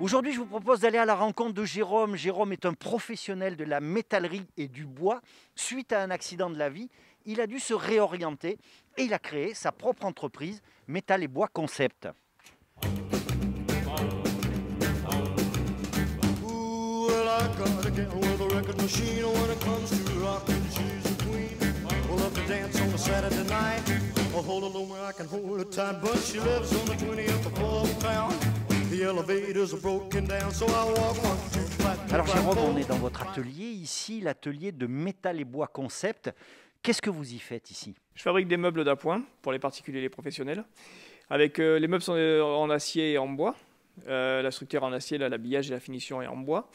Aujourd'hui, je vous propose d'aller à la rencontre de Jérôme. Jérôme est un professionnel de la métallerie et du bois. Suite à un accident de la vie, il a dû se réorienter et il a créé sa propre entreprise, Métal et Bois Concept. Alors Jérôme, on est dans votre atelier ici, l'atelier de métal et bois concept. Qu'est-ce que vous y faites ici Je fabrique des meubles d'appoint pour les particuliers et les professionnels. Avec euh, les meubles sont euh, en acier et en bois. Euh, la structure en acier, l'habillage et la finition est en bois.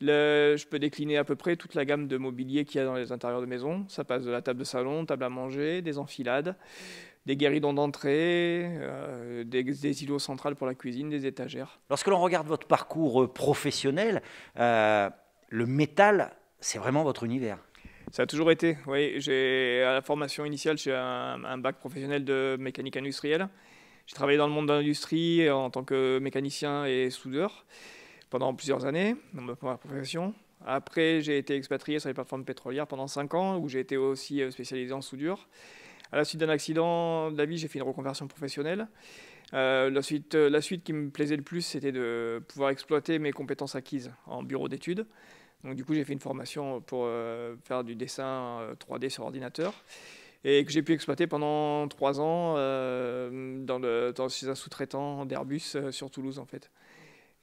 je peux décliner à peu près toute la gamme de mobilier qu'il y a dans les intérieurs de maison. Ça passe de la table de salon, table à manger, des enfilades, des guéridons d'entrée, euh, des, îlots centrales pour la cuisine, des étagères. Lorsque l'on regarde votre parcours euh, professionnel, euh, le métal, c'est vraiment votre univers. Ça a toujours été, oui. J'ai, à la formation initiale, j'ai un, un bac professionnel de mécanique industrielle. J'ai travaillé dans le monde de l'industrie en tant que mécanicien et soudeur pendant plusieurs années, dans ma première profession. Après, j'ai été expatrié sur les plateformes pétrolières pendant 5 ans, où j'ai été aussi spécialisé en soudure à la suite d'un accident de la vie, j'ai fait une reconversion professionnelle. Euh, la, suite, euh, la suite qui me plaisait le plus, c'était de pouvoir exploiter mes compétences acquises en bureau d'études. Donc du coup, j'ai fait une formation pour euh, faire du dessin 3D sur ordinateur et que j'ai pu exploiter pendant trois ans dans le, chez un sous-traitant d'Airbus sur Toulouse en fait.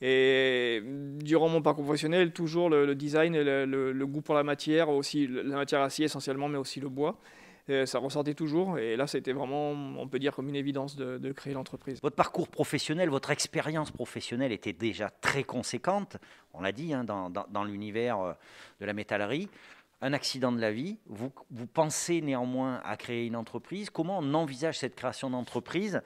Et durant mon parcours professionnel, toujours le, design, et le, goût pour la matière, aussi la matière acier essentiellement, mais aussi le bois ça ressortait toujours. Et là, c'était vraiment, on peut dire, comme une évidence de, créer l'entreprise. Votre parcours professionnel, votre expérience professionnelle était déjà très conséquente, on l'a dit, hein, dans l'univers euh, de la métallerie un accident de la vie, vous, pensez néanmoins à créer une entreprise. Comment on envisage cette création d'entreprise,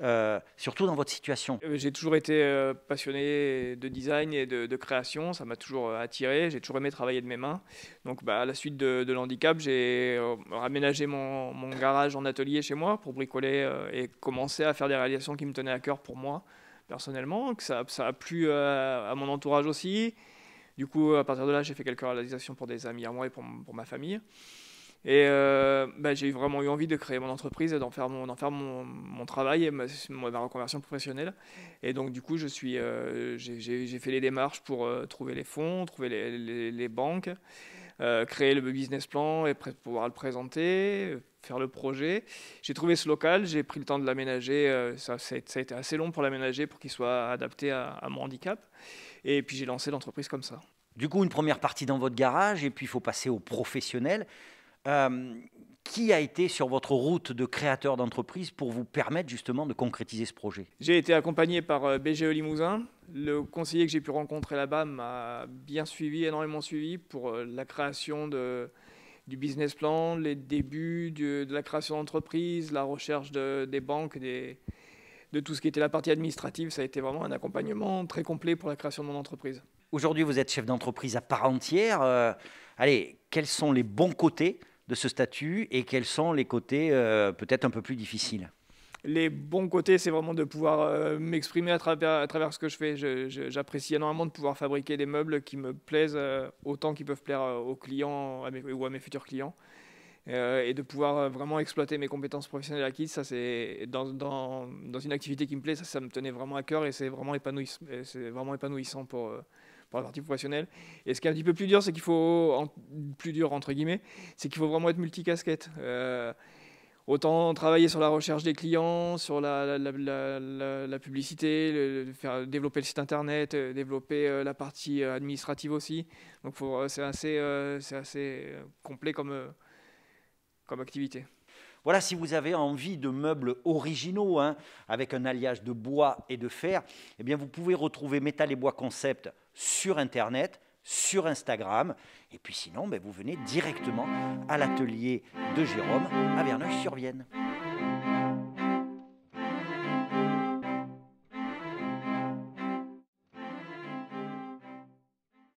euh, surtout dans votre situation euh, J'ai toujours été euh, passionné de design et de, création, ça m'a toujours attiré, j'ai toujours aimé travailler de mes mains. Donc bah, à la suite de, l'handicap, j'ai aménagé mon, garage en atelier chez moi pour bricoler et commencer à faire des réalisations qui me tenaient à cœur pour moi personnellement, que ça, a plu à mon entourage aussi. Du coup, à partir de là, j'ai fait quelques réalisations pour des amis à moi et pour, ma famille. Et euh, bah, j'ai vraiment eu envie de créer mon entreprise d'en faire mon, mon, travail et ma, reconversion professionnelle. Et donc, du coup, je euh, j'ai, fait les démarches pour euh, trouver les fonds, trouver les, banques, créer le business plan et pouvoir le présenter, faire le projet. J'ai trouvé ce local, j'ai pris le temps de l'aménager. Ça, a été assez long pour l'aménager pour qu'il soit adapté à mon handicap. Et puis j'ai lancé l'entreprise comme ça. Du coup, une première partie dans votre garage, et puis il faut passer aux professionnels. Euh, qui a été sur votre route de créateur d'entreprise pour vous permettre justement de concrétiser ce projet J'ai été accompagné par euh, BGE Limousin. Le conseiller que j'ai pu rencontrer là-bas m'a bien suivi, énormément suivi pour euh, la création de, du business plan, les débuts de, la création d'entreprise, la recherche des banques, des, de tout ce qui était la partie administrative. Ça a été vraiment un accompagnement très complet pour la création de mon entreprise. Aujourd'hui, vous êtes chef d'entreprise à part entière. Euh, allez, quels sont les bons côtés de ce statut et quels sont les côtés euh, peut-être un peu plus difficiles les bons côtés, c'est vraiment de pouvoir euh, m'exprimer à travers, ce que je fais. J'apprécie énormément de pouvoir fabriquer des meubles qui me plaisent autant qu'ils peuvent plaire aux clients ou à mes futurs clients. Euh, et de pouvoir euh, vraiment exploiter mes compétences professionnelles acquises, ça c'est dans, dans, dans, une activité qui me plaît, ça, ça me tenait vraiment à cœur et c'est vraiment, épanouissant, c'est vraiment épanouissant euh, pour, la partie professionnelle. Et ce qui est un petit peu plus dur, c'est qu'il faut, plus dur entre guillemets, c'est qu'il faut vraiment être multicasquette. autant travailler sur la recherche des clients, sur la, la, la, publicité, faire, développer le site internet, développer la partie administrative aussi. Donc c'est assez, c'est assez complet comme comme activité. Voilà, si vous avez envie de meubles originaux, hein, avec un alliage de bois et de fer, eh bien vous pouvez retrouver Métal et Bois Concept sur Internet, sur Instagram. Et puis sinon, ben, vous venez directement à l'atelier de Jérôme à Verneuil-sur-Vienne.